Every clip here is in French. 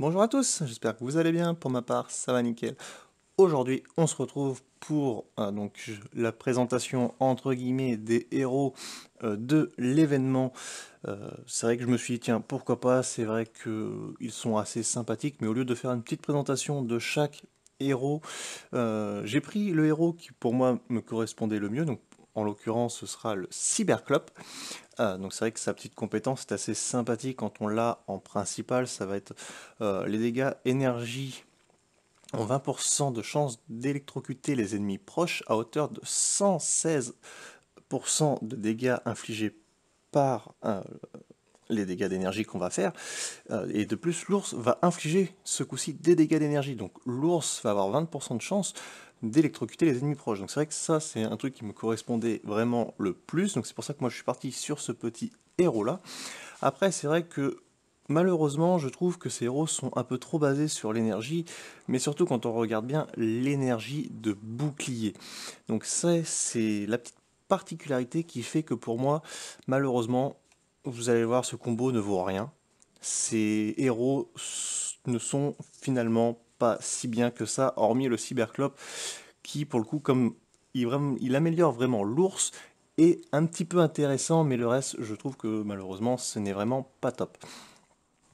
Bonjour à tous, j'espère que vous allez bien. Pour ma part, ça va nickel. Aujourd'hui, on se retrouve pour euh, donc, la présentation entre guillemets des héros euh, de l'événement. Euh, c'est vrai que je me suis dit, tiens, pourquoi pas C'est vrai qu'ils sont assez sympathiques, mais au lieu de faire une petite présentation de chaque héros, j'ai pris le héros qui pour moi me correspondait le mieux. Donc en l'occurrence ce sera le Cyberclop. Euh, donc c'est vrai que sa petite compétence est assez sympathique quand on l'a en principal, ça va être euh, les dégâts énergie en 20% de chance d'électrocuter les ennemis proches à hauteur de 116% de dégâts infligés par euh, les dégâts d'énergie qu'on va faire. et de plus, l'ours va infliger ce coup-ci des dégâts d'énergie. Donc l'ours va avoir 20% de chance d'électrocuter les ennemis proches. Donc c'est vrai que ça, c'est un truc qui me correspondait vraiment le plus. Donc c'est pour ça que moi, je suis parti sur ce petit héros-là. Après, c'est vrai que Malheureusement, je trouve que ces héros sont un peu trop basés sur l'énergie, mais surtout quand on regarde bien l'énergie de bouclier. Donc ça, c'est la petite particularité qui fait que pour moi, malheureusement, vous allez voir, ce combo ne vaut rien. Ces héros ne sont finalement pas si bien que ça, hormis le cyberclope qui, pour le coup, comme il, améliore vraiment l'ours, est un petit peu intéressant, mais le reste, je trouve que malheureusement, ce n'est vraiment pas top.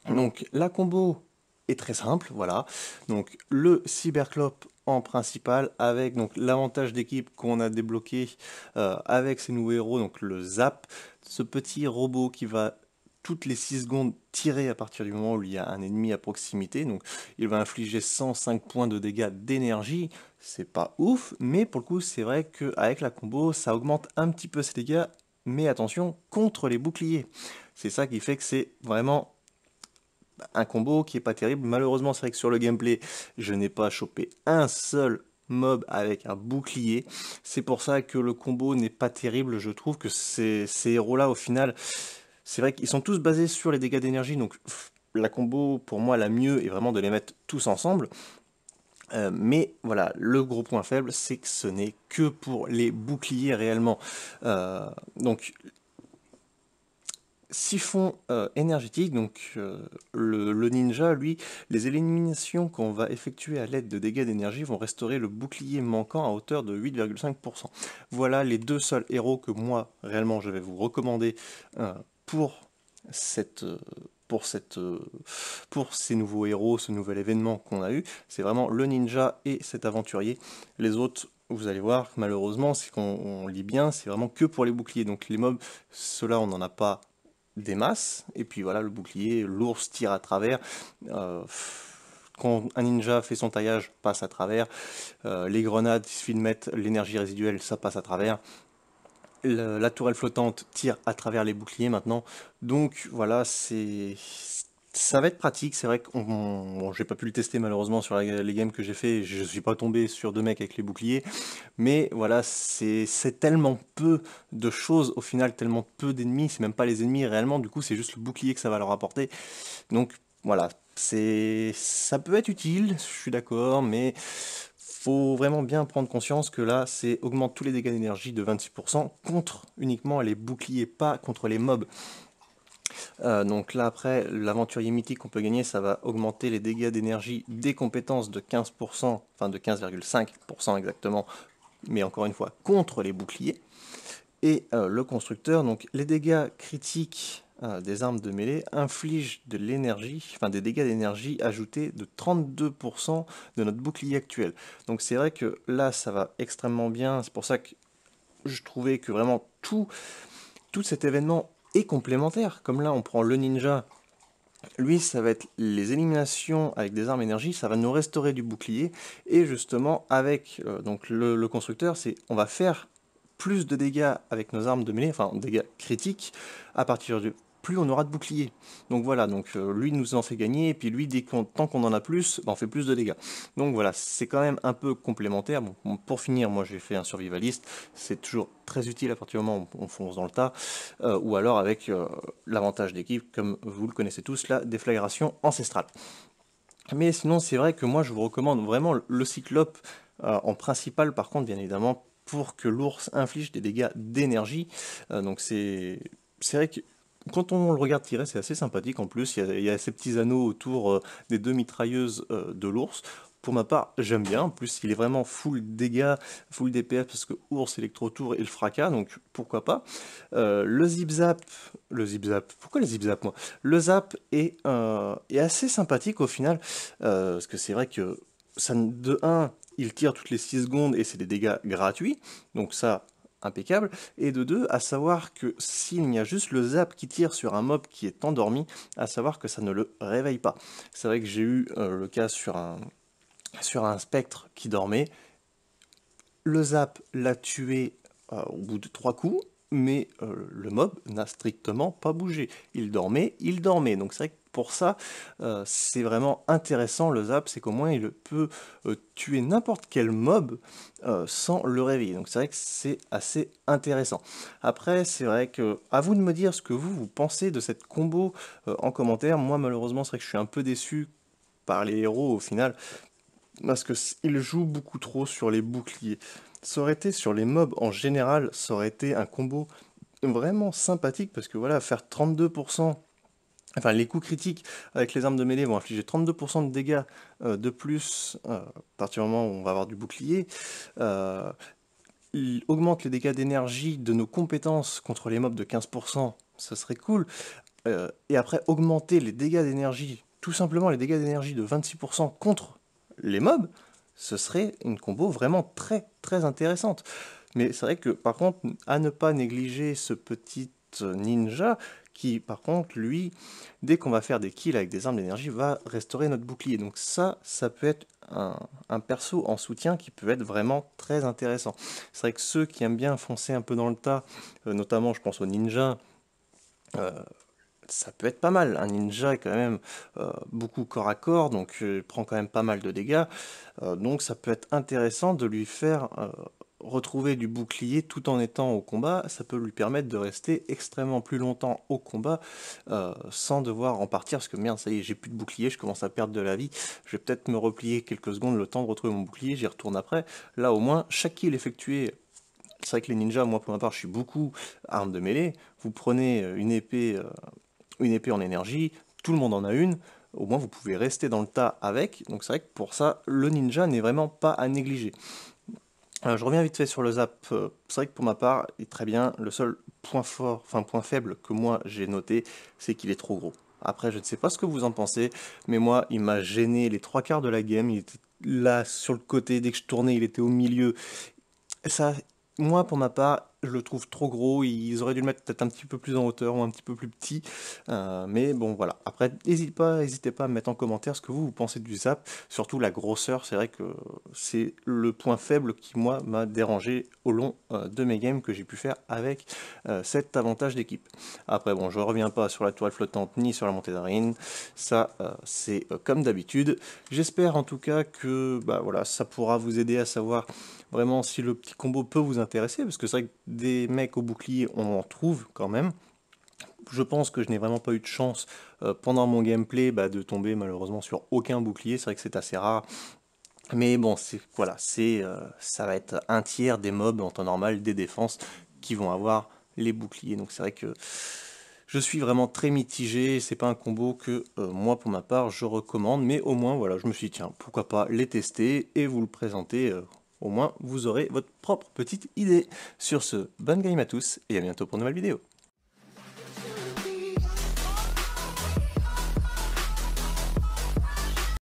Donc, la combo est très simple, voilà. Donc, le cyberclope en principal avec donc l'avantage d'équipe qu'on a débloqué euh, avec ses nouveaux héros donc le Zap ce petit robot qui va toutes les 6 secondes tirées à partir du moment où il y a un ennemi à proximité. Donc il va infliger 105 points de dégâts d'énergie. C'est pas ouf, mais pour le coup, c'est vrai qu'avec la combo, ça augmente un petit peu ses dégâts. Mais attention, contre les boucliers. C'est ça qui fait que c'est vraiment un combo qui est pas terrible. Malheureusement, c'est vrai que sur le gameplay, je n'ai pas chopé un seul mob avec un bouclier. C'est pour ça que le combo n'est pas terrible. Je trouve que ces, ces héros-là, au final, c'est vrai qu'ils sont tous basés sur les dégâts d'énergie, donc la combo pour moi la mieux est vraiment de les mettre tous ensemble. Euh, mais voilà, le gros point faible, c'est que ce n'est que pour les boucliers réellement. Euh, donc, siphon euh, énergétique, donc le, ninja, lui, les éliminations qu'on va effectuer à l'aide de dégâts d'énergie vont restaurer le bouclier manquant à hauteur de 8,5%. Voilà les deux seuls héros que moi, réellement, je vais vous recommander pour cette euh, pour, euh, pour ces nouveaux héros, ce nouvel événement qu'on a eu. C'est vraiment le ninja et cet aventurier. Les autres, vous allez voir, malheureusement, c'est qu'on lit bien, c'est vraiment que pour les boucliers. Donc les mobs, cela on n'en a pas des masses. Et puis voilà, le bouclier, l'ours tire à travers. Euh, quand un ninja fait son taillage, passe à travers. les grenades, il suffit de mettre l'énergie résiduelle, ça passe à travers la tourelle flottante tire à travers les boucliers maintenant. Donc voilà, c'est ça va être pratique. C'est vrai que bon, j'ai pas pu le tester malheureusement sur les games que j'ai fait. Je suis pas tombé sur deux mecs avec les boucliers. Mais voilà, c'est tellement peu de choses au final, tellement peu d'ennemis. C'est même pas les ennemis réellement. Du coup, c'est juste le bouclier que ça va leur apporter. Donc voilà, c'est ça peut être utile. Je suis d'accord, mais faut vraiment bien prendre conscience que là, c'est augmente tous les dégâts d'énergie de 26% contre uniquement les boucliers, pas contre les mobs. Euh, donc là après, l'aventurier mythique qu'on peut gagner, ça va augmenter les dégâts d'énergie des compétences de 15%, enfin de 15,5% exactement, mais encore une fois contre les boucliers. Et euh, le constructeur, donc les dégâts critiques ah, des armes de mêlée infligent de l'énergie, enfin des dégâts d'énergie ajoutés de 32% de notre bouclier actuel. Donc c'est vrai que là ça va extrêmement bien, c'est pour ça que je trouvais que vraiment tout, tout cet événement est complémentaire. Comme là on prend le ninja, lui ça va être les éliminations avec des armes énergie, ça va nous restaurer du bouclier et justement avec euh, donc le, le constructeur, c'est on va faire plus de dégâts avec nos armes de mêlée, enfin dégâts critiques, à partir du plus on aura de boucliers. Donc voilà, donc euh, lui nous en fait gagner, et puis lui, dès qu'on, tant qu'on en a plus, bah, on fait plus de dégâts. Donc voilà, c'est quand même un peu complémentaire. pour finir, moi j'ai fait un survivaliste, c'est toujours très utile à partir du moment où on fonce dans le tas, euh, ou alors avec euh, l'avantage d'équipe, comme vous le connaissez tous, la déflagration ancestrale. Mais sinon, c'est vrai que moi je vous recommande vraiment le cyclope en principal, par contre, bien évidemment, pour que l'ours inflige des dégâts d'énergie. Euh, donc c'est vrai que quand on le regarde tirer, c'est assez sympathique en plus. Il y, a, ces petits anneaux autour euh, des deux mitrailleuses euh, de l'ours. Pour ma part, j'aime bien. En plus, il est vraiment full dégâts, full DPS parce que ours, électro-tour et le fracas, donc pourquoi pas. le zip-zap, le zip-zap, pourquoi le zip-zap moi Le zap est, est, assez sympathique au final parce que c'est vrai que ça, de 1, il tire toutes les 6 secondes et c'est des dégâts gratuits, donc ça, impeccable. Et de deux, à savoir que s'il n'y a juste le zap qui tire sur un mob qui est endormi, à savoir que ça ne le réveille pas. C'est vrai que j'ai eu euh, le cas sur un, sur un spectre qui dormait. Le zap l'a tué euh, au bout de 3 coups, mais euh, le mob n'a strictement pas bougé. Il dormait, il dormait. Donc c'est vrai que pour ça. Euh, c'est vraiment intéressant le zap, c'est qu'au moins il peut euh, tuer n'importe quel mob euh, sans le réveiller. Donc c'est vrai que c'est assez intéressant. Après, c'est vrai que à vous de me dire ce que vous, vous pensez de cette combo en commentaire. Moi malheureusement, c'est vrai que je suis un peu déçu par les héros au final, parce qu'ils jouent beaucoup trop sur les boucliers. Ça aurait été sur les mobs en général, ça aurait été un combo vraiment sympathique parce que voilà, faire 32% Enfin, les coups critiques avec les armes de mêlée vont infliger 32% de dégâts euh, de plus euh, à partir du moment où on va avoir du bouclier. Euh, il augmente les dégâts d'énergie de nos compétences contre les mobs de 15%, ça serait cool. et après, augmenter les dégâts d'énergie, tout simplement les dégâts d'énergie de 26% contre les mobs, ce serait une combo vraiment très très intéressante. Mais c'est vrai que par contre, à ne pas négliger ce petit ninja qui par contre, lui, dès qu'on va faire des kills avec des armes d'énergie, va restaurer notre bouclier. Donc ça, ça peut être un, perso en soutien qui peut être vraiment très intéressant. C'est vrai que ceux qui aiment bien foncer un peu dans le tas, euh, notamment je pense aux ninjas, euh, ça peut être pas mal. Un ninja est quand même euh, beaucoup corps à corps, donc il prend quand même pas mal de dégâts. donc ça peut être intéressant de lui faire retrouver du bouclier tout en étant au combat, ça peut lui permettre de rester extrêmement plus longtemps au combat euh, sans devoir en partir parce que merde, ça y est, j'ai plus de bouclier, je commence à perdre de la vie, je vais peut-être me replier quelques secondes, le temps de retrouver mon bouclier, j'y retourne après. Là au moins, chaque kill effectué c'est vrai que les ninjas, moi pour ma part, je suis beaucoup arme de mêlée. Vous prenez euh, une épée, euh, une épée en énergie, tout le monde en a une. Au moins, vous pouvez rester dans le tas avec. Donc c'est vrai que pour ça, le ninja n'est vraiment pas à négliger. Euh, je reviens vite fait sur le zap. Euh, c'est vrai que pour ma part, il est très bien. Le seul point fort, enfin point faible que moi j'ai noté, c'est qu'il est trop gros. Après, je ne sais pas ce que vous en pensez, mais moi, il m'a gêné les trois quarts de la game. Il était là sur le côté, dès que je tournais, il était au milieu. Ça, moi, pour ma part, je le trouve trop gros. Ils auraient dû le mettre peut-être un petit peu plus en hauteur ou un petit peu plus petit. Euh, mais bon, voilà. Après, n'hésitez pas, pas à mettre en commentaire ce que vous, vous pensez du zap. Surtout la grosseur, c'est vrai que c'est le point faible qui, moi, m'a dérangé au long euh, de mes games que j'ai pu faire avec euh, cet avantage d'équipe. Après, bon, je reviens pas sur la toile flottante ni sur la montée d'arène. Ça, c'est comme d'habitude. J'espère en tout cas que bah, voilà, ça pourra vous aider à savoir vraiment si le petit combo peut vous intéresser. Parce que c'est vrai que des mecs au bouclier, on en trouve quand même. Je pense que je n'ai vraiment pas eu de chance euh, pendant mon gameplay bah, de tomber malheureusement sur aucun bouclier. C'est vrai que c'est assez rare. Mais bon, voilà, euh, ça va être un tiers des mobs en temps normal des défenses qui vont avoir les boucliers. Donc c'est vrai que je suis vraiment très mitigé, c'est pas un combo que euh, moi pour ma part je recommande, mais au moins voilà, je me suis dit tiens, pourquoi pas les tester et vous le présenter au moins, vous aurez votre propre petite idée. Sur ce, bonne game à tous et à bientôt pour une nouvelle vidéo.